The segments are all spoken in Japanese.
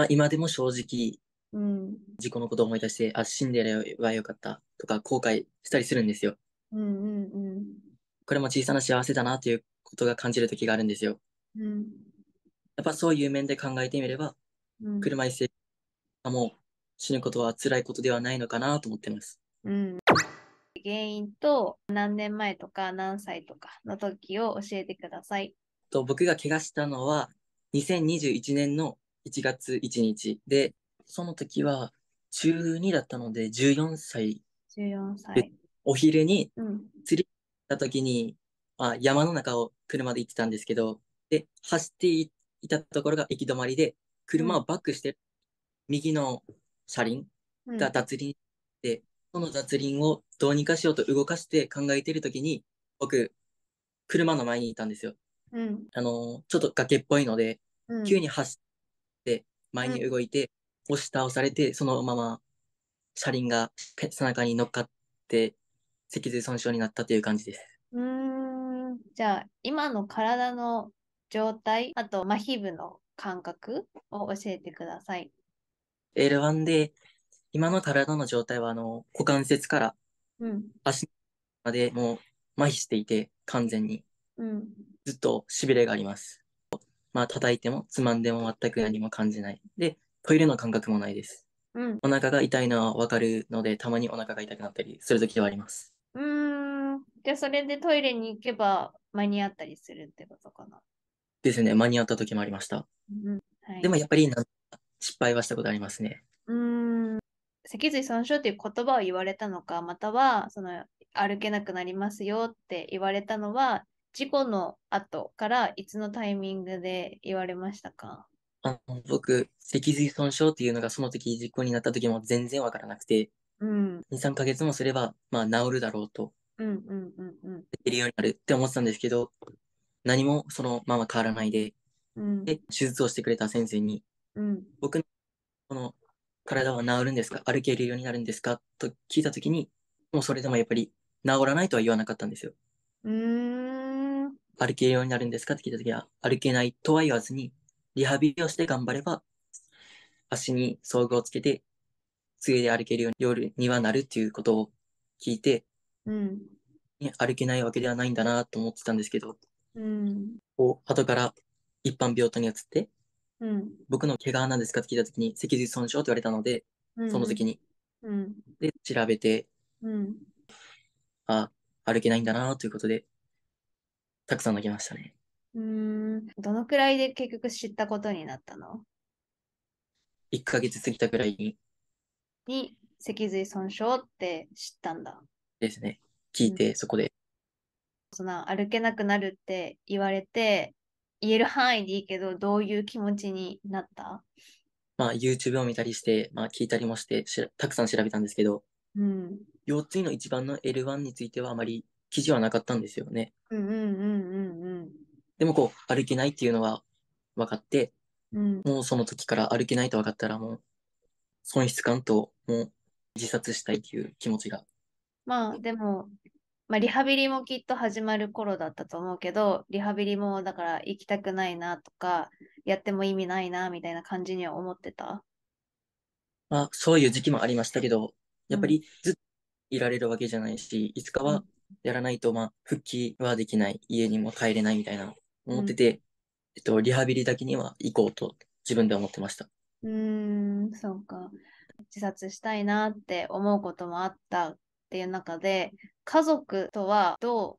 まあ、今でも正直、うん、自己のことを思い出して、あ、死んでればよかったとか後悔したりするんですよ。うんうんうん、これも小さな幸せだなということが感じる時があるんですよ。うん、やっぱそういう面で考えてみれば、うん、車椅子あもう死ぬことは辛いことではないのかなと思ってます。うん、原因と何年前とか何歳とかの時を教えてください。と僕が怪我したのは2021年の1月1日で、その時は中2だったので14歳。14歳。お昼に釣り行った時に、うん、あ、山の中を車で行ってたんですけど、で、走っていたところが行き止まりで、車をバックして、右の車輪が脱輪して、うん、その脱輪をどうにかしようと動かして考えてる時に、僕、車の前にいたんですよ。うん、あの、ちょっと崖っぽいので、うん、急に走っ前に動いて、押し倒されて、そのまま車輪が背中に乗っかって、脊髄損傷になったという感じです。うんじゃあ今の体の状態あと、ま痺部の感覚を教えてください。L1 で今の体の状態はあの股関節から足までもう麻痺していて完全に、うん、ずっとしびれがあります。まあ叩いてもつまんでも全く何も感じない。で、トイレの感覚もないです。うん、お腹が痛いのはわかるので、たまにお腹が痛くなったりする時はあります。うん。じゃあそれでトイレに行けば間に合ったりするってことかな。ですね、間に合った時もありました。うんはい、でもやっぱり失敗はしたことありますね。うん。脊髄損傷っていう言葉を言われたのか、またはその歩けなくなりますよって言われたのは事故の後からいつのタイミングで言われましたかあ僕、脊髄損傷っていうのがその時実行になった時も全然わからなくて、うん、2、3ヶ月もすれば、まあ、治るだろうと、うんうんうんうん、できるようになるって思ってたんですけど、何もそのまま変わらないで、うん、で、手術をしてくれた先生に、うん、僕のこの体は治るんですか歩けるようになるんですかと聞いた時に、もうそれでもやっぱり治らないとは言わなかったんですよ。うん歩けるようになるんですかって聞いたときは、歩けないとは言わずに、リハビリをして頑張れば、足に装具をつけて、杖で歩けるようにはなるということを聞いて、うん、歩けないわけではないんだなと思ってたんですけど、うん、後から一般病棟に移って、うん、僕の怪我なんですかって聞いたときに、脊髄損傷と言われたので、うん、その時に。うん、で、調べて、うん、あ、歩けないんだなということで、たくさん泣きましたね。うん、どのくらいで結局知ったことになったの ?1 ヶ月過ぎたくらいに。に、脊髄損傷って知ったんだ。ですね。聞いて、そこで。その歩けなくなるって言われて、言える範囲でいいけど、どういう気持ちになったまあ、YouTube を見たりして、まあ、聞いたりもしてたくさん調べたんですけど、うん、腰椎の一番の L1 についてはあまり記事はなかったんですよね。うんうんうんでもこう歩けないっていうのは分かって、うん、もうその時から歩けないと分かったらもう損失感ともう自殺したいっていう気持ちが。まあでも、まあ、リハビリもきっと始まる頃だったと思うけどリハビリもだから行きたくないなとかやっても意味ないなみたいな感じには思ってたまあそういう時期もありましたけどやっぱりずっといられるわけじゃないし、いつかはやらないと、まあ、復帰はできない、家にも帰れないみたいな、思ってて、うん、えっと、リハビリだけには行こうと自分で思ってました。うん、そうか。自殺したいなって思うこともあったっていう中で、家族とはどう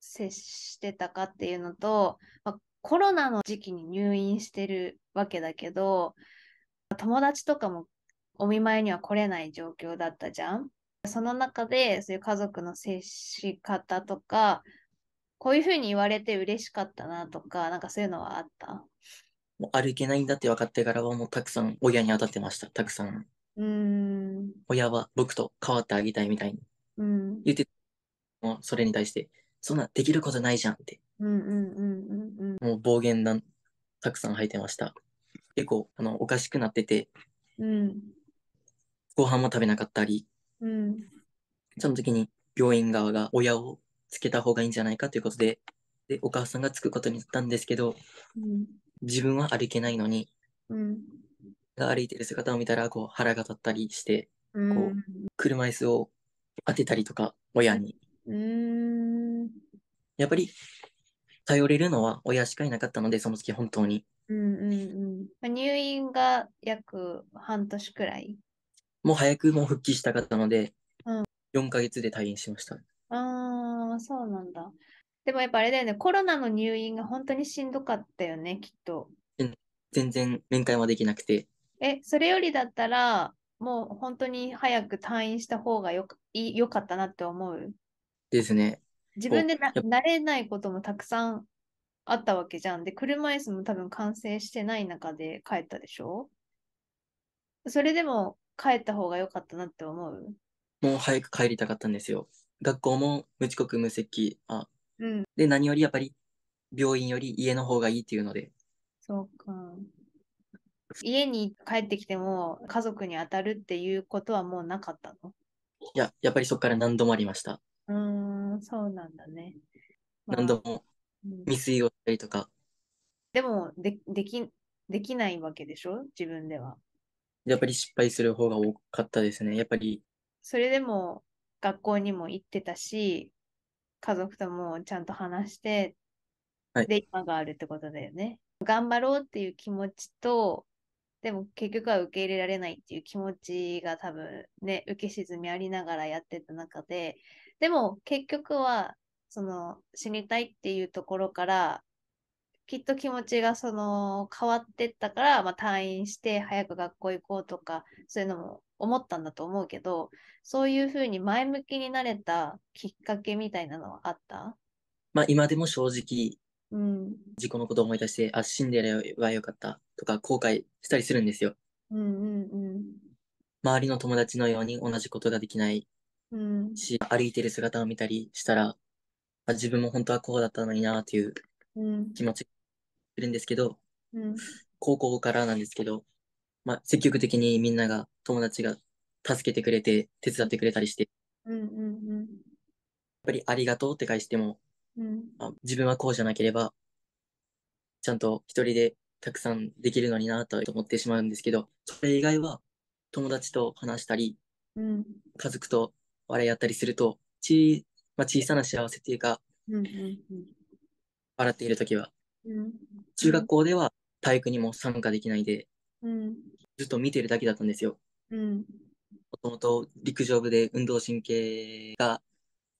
接してたかっていうのと、まあ、コロナの時期に入院してるわけだけど、友達とかもお見舞いには来れない状況だったじゃん。その中でそういう家族の接し方とかこういうふうに言われて嬉しかったなとかなんかそういうのはあったもう歩けないんだって分かってからはもうたくさん親に当たってましたたくさんうん親は僕と変わってあげたいみたいに言ってもうそれに対してそんなできることないじゃんってもう暴言なたくさん吐いてました結構あのおかしくなってて、うん、ご飯も食べなかったりうん。その時に病院側が親をつけた方がいいんじゃないかということで、で、お母さんがつくことになったんですけど、うん、自分は歩けないのに、うん、が歩いてる姿を見たら、こう腹が立ったりして、こう、車椅子を当てたりとか、親に。うんやっぱり頼れるのは親しかいなかったので、その時本当に。うんうんうん、入院が約半年くらいもう早くもう復帰したかったので、うん、4ヶ月で退院しました。ああ、そうなんだ。でもやっぱあれだよね、コロナの入院が本当にしんどかったよね、きっと。全然面会はできなくて。え、それよりだったら、もう本当に早く退院した方がよよかったなって思うですね。自分でな慣れないこともたくさんあったわけじゃん。で、車椅子も多分完成してない中で帰ったでしょそれでも帰った方が良かったなって思うもう早く帰りたかったんですよ。学校も無遅刻無席あ、うん、で何よりやっぱり病院より家の方がいいっていうのでそうか家に帰ってきても家族に当たるっていうことはもうなかったのいややっぱりそこから何度もありましたうんそうなんだね、まあ、何度も未遂をしたりとか、うん、でもでできできないわけでしょ自分ではやっぱり失敗する方が多かったですね、やっぱり。それでも学校にも行ってたし、家族ともちゃんと話して、はい、で、今があるってことだよね。頑張ろうっていう気持ちと、でも結局は受け入れられないっていう気持ちが多分ね、受け沈みありながらやってた中で、でも結局は、その死にたいっていうところからきっと気持ちがその変わってったから、まあ、退院して早く学校行こうとかそういうのも思ったんだと思うけどそういうふうに前向きになれたきっかけみたいなのはあったまあ今でも正直、うん、事故のことを思い出してあ死んでればよかったとか後悔したりするんですよ。うんうんうん、周りの友達のように同じことができないし、うん、歩いてる姿を見たりしたら自分も本当はこうだったのになという気持ちるんですけど、うん、高校からなんですけど、まあ、積極的にみんなが、友達が助けてくれて、手伝ってくれたりして、うんうんうん、やっぱりありがとうって返しても、うん、あ、自分はこうじゃなければ、ちゃんと一人でたくさんできるのになと思ってしまうんですけど、それ以外は友達と話したり、うん、家族と笑い合ったりすると、ち、まあ、小さな幸せっていうか、うんうんうん、笑っている時はうん、中学校では体育にも参加できないで、うん、ずっと見てるだけだったんですよ。もともと陸上部で運動神経が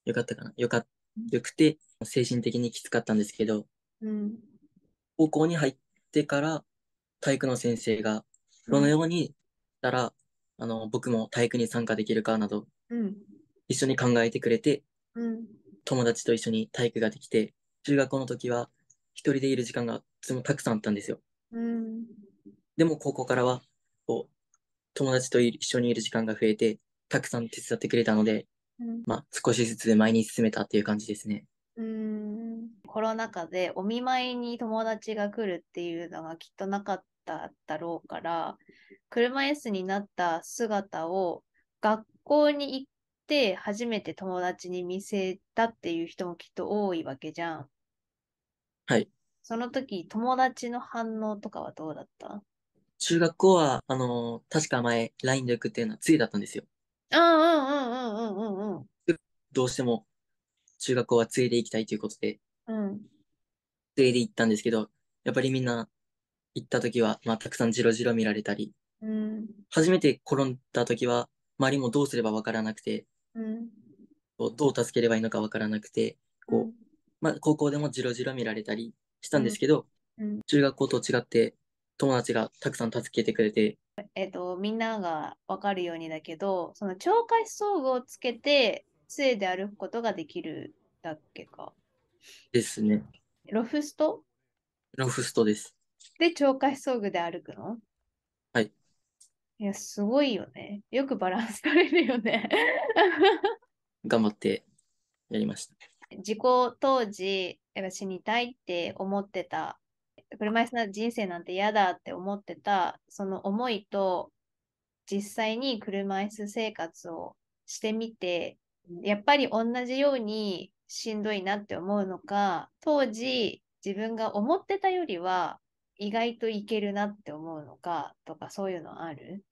良かったかな。良か、良くて、精神的にきつかったんですけど、うん、高校に入ってから体育の先生がどのようにしたら、あの、僕も体育に参加できるかなど、一緒に考えてくれて、友達と一緒に体育ができて、中学校の時は一人でいる時間がもたくさんあったんですよ。うん、でも高校からはこう友達と一緒にいる時間が増えてたくさん手伝ってくれたので、うん、まあ、少しずつ前に進めたっていう感じですね。うんコロナ禍でお見舞いに友達が来るっていうのがきっとなかっただろうから車椅子になった姿を学校に行って初めて友達に見せたっていう人もきっと多いわけじゃん。はい。その時、友達の反応とかはどうだった中学校は、あのー確か前、LINE で送ってるのはついだったんですよ。うんうんうんうんうんうんどうしても、中学校はついで行きたいということで、うん。ついで行ったんですけど、やっぱりみんな、行った時は、まあ、たくさんじろじろ見られたり、うん。初めて転んだ時は、周りもどうすればわからなくて、うん。どう助ければいいのかわからなくて、こう、まあ、高校でもじろじろ見られたりしたんですけど、うん、中学校と違って友達がたくさん助けてくれて。えっ、と、みんなが分かるようにだけど、その懲戒装具をつけて、杖で歩くことができるだっけか。ですね。ロフストロフストです。で、懲戒装具で歩くのはい。いや、すごいよね。よくバランス取れるよね。頑張ってやりました。自己当時死にたいって思ってた車椅子の人生なんて嫌だって思ってたその思いと実際に車椅子生活をしてみてやっぱり同じようにしんどいなって思うのか当時自分が思ってたよりは意外といけるなって思うのかとかそういうのある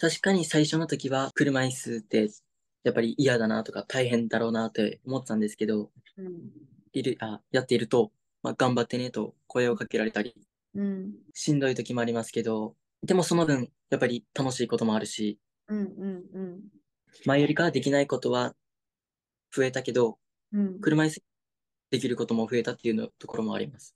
確かに最初の時は車椅子ってやっぱり嫌だなとか大変だろうなって思ってたんですけど、うん、いるあやっていると、まあ、頑張ってねと声をかけられたり、うん、しんどい時もありますけどでもその分やっぱり楽しいこともあるし、うんうんうん、前よりかできないことは増えたけど、うん、車椅子できることも増えたっていうのところもあります。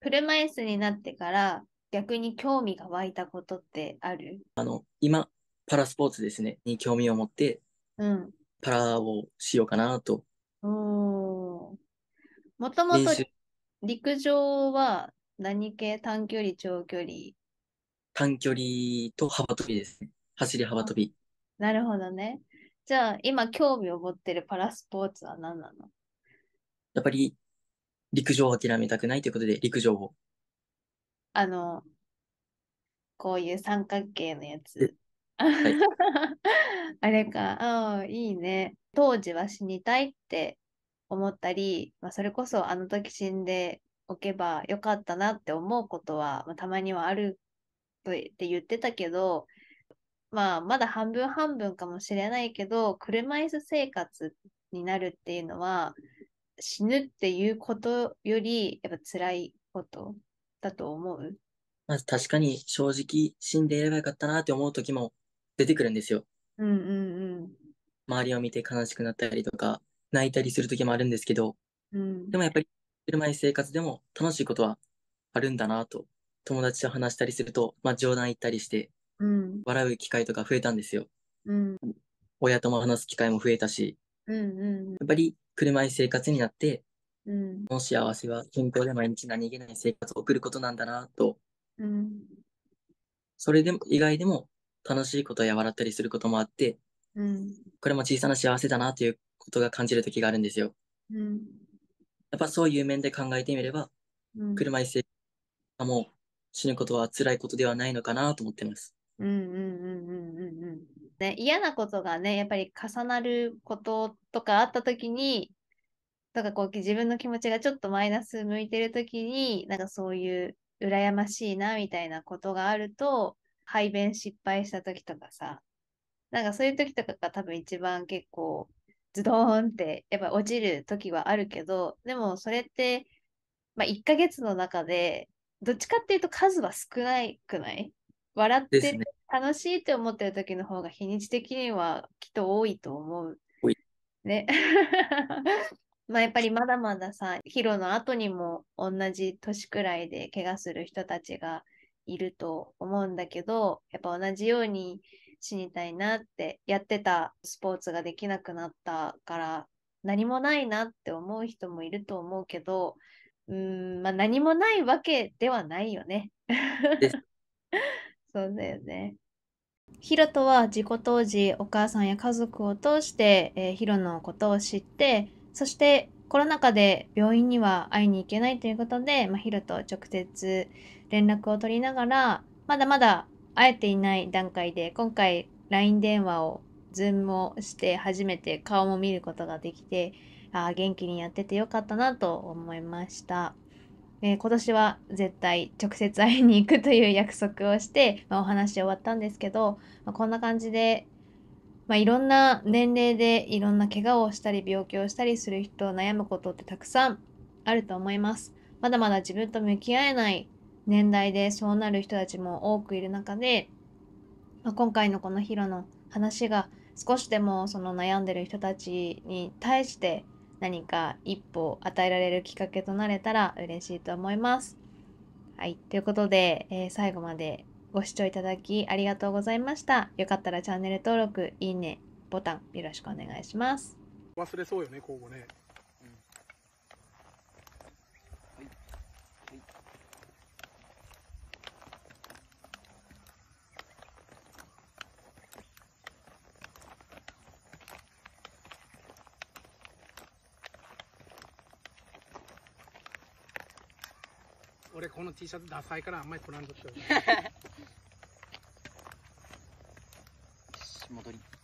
車椅子になってから逆に興味が湧いたことってあるあの今パラスポーツですねに興味を持ってうんパラをしようかなと。もともと陸上は何系短距離、長距離短距離と幅跳びですね。走り幅跳び。なるほどね。じゃあ今興味を持ってるパラスポーツは何なのやっぱり陸上を諦めたくないということで、陸上を。あの、こういう三角形のやつ。はい、あれか、ああ、いいね。当時は死にたいって思ったり、まあ、それこそあの時死んでおけばよかったなって思うことは、まあ、たまにはあるとって言ってたけど、まあ、まだ半分半分かもしれないけど、車椅子生活になるっていうのは、死ぬっていうことより、やっぱ辛いことだと思う。まず確かに正直死んでいればよかったなって思う時も出てくるんですよ。うんうんうん、周りを見て悲しくなったりとか泣いたりする時もあるんですけど、うん、でもやっぱり車い生活でも楽しいことはあるんだなと友達と話したりすると、まあ、冗談言ったりして、笑う機会とか増えたんですよ。うん、親とも話す機会も増えたし、うんうん、やっぱり車い生活になって、うん、の幸せは健康で毎日何気ない生活を送ることなんだなと、うん、それでも以外でも楽しいことや笑ったりすることもあって、うん、これも小さな幸せだなということが感じる時があるんですよ。うん、やっぱそういう面で考えてみれば、うん、車椅子がもう死ぬことは辛いことではないのかなと思ってます。ね、嫌なことがねやっぱり重なることとかあった時にとかこう自分の気持ちがちょっとマイナス向いてる時になんかそういう羨ましいなみたいなことがあると排便失敗した時とかさ、なんかそういう時とかが多分一番結構ズドーンってやっぱ落ちる時はあるけど、でもそれって、まあ、1ヶ月の中でどっちかっていうと数は少ないくない笑って楽しいって思ってる時の方が日にち的にはきっと多いと思う。ね。まあやっぱりまだまださ、ヒロの後にも同じ年くらいで怪我する人たちがいると思うんだけどやっぱ同じように死にたいなってやってたスポーツができなくなったから何もないなって思う人もいると思うけどうんまあ何もないわけではないよね。そうだよね。ヒロとは事故当時お母さんや家族を通して、えー、ヒロのことを知ってそしてコロナ禍で病院には会いに行けないということで、まあ、ヒロと直接連絡を取りながら、まだまだ会えていない段階で、今回 LINE 電話を、ズームをして初めて顔も見ることができて、ああ、元気にやっててよかったなと思いました。えー、今年は絶対直接会いに行くという約束をして、まあ、お話終わったんですけど、まあ、こんな感じでまあ、いろんな年齢でいろんな怪我をしたり病気をしたりする人を悩むことってたくさんあると思います。まだまだ自分と向き合えない年代でそうなる人たちも多くいる中で、まあ、今回のこのヒロの話が少しでもその悩んでる人たちに対して何か一歩与えられるきっかけとなれたら嬉しいと思います。はい、ということで、えー、最後までご視聴いただきありがとうございました。よかったらチャンネル登録、いいね、ボタンよろしくお願いします。忘れそうよね、今後ね。俺この T シャツダサいからあんまり来らんぞって戻り